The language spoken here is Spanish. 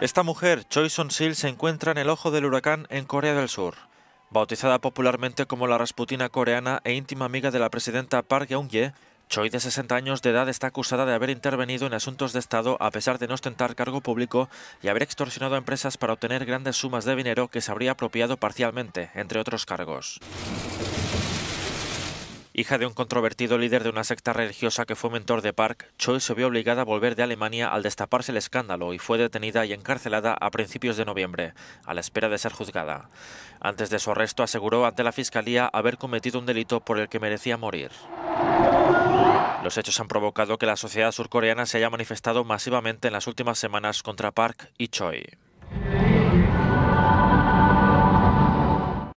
Esta mujer, Choi Son-sil, se encuentra en el ojo del huracán en Corea del Sur. Bautizada popularmente como la Rasputina coreana e íntima amiga de la presidenta Park Geun-hye, Choi, de 60 años de edad, está acusada de haber intervenido en asuntos de Estado a pesar de no ostentar cargo público y haber extorsionado a empresas para obtener grandes sumas de dinero que se habría apropiado parcialmente, entre otros cargos. Hija de un controvertido líder de una secta religiosa que fue mentor de Park, Choi se vio obligada a volver de Alemania al destaparse el escándalo y fue detenida y encarcelada a principios de noviembre, a la espera de ser juzgada. Antes de su arresto aseguró ante la Fiscalía haber cometido un delito por el que merecía morir. Los hechos han provocado que la sociedad surcoreana se haya manifestado masivamente en las últimas semanas contra Park y Choi.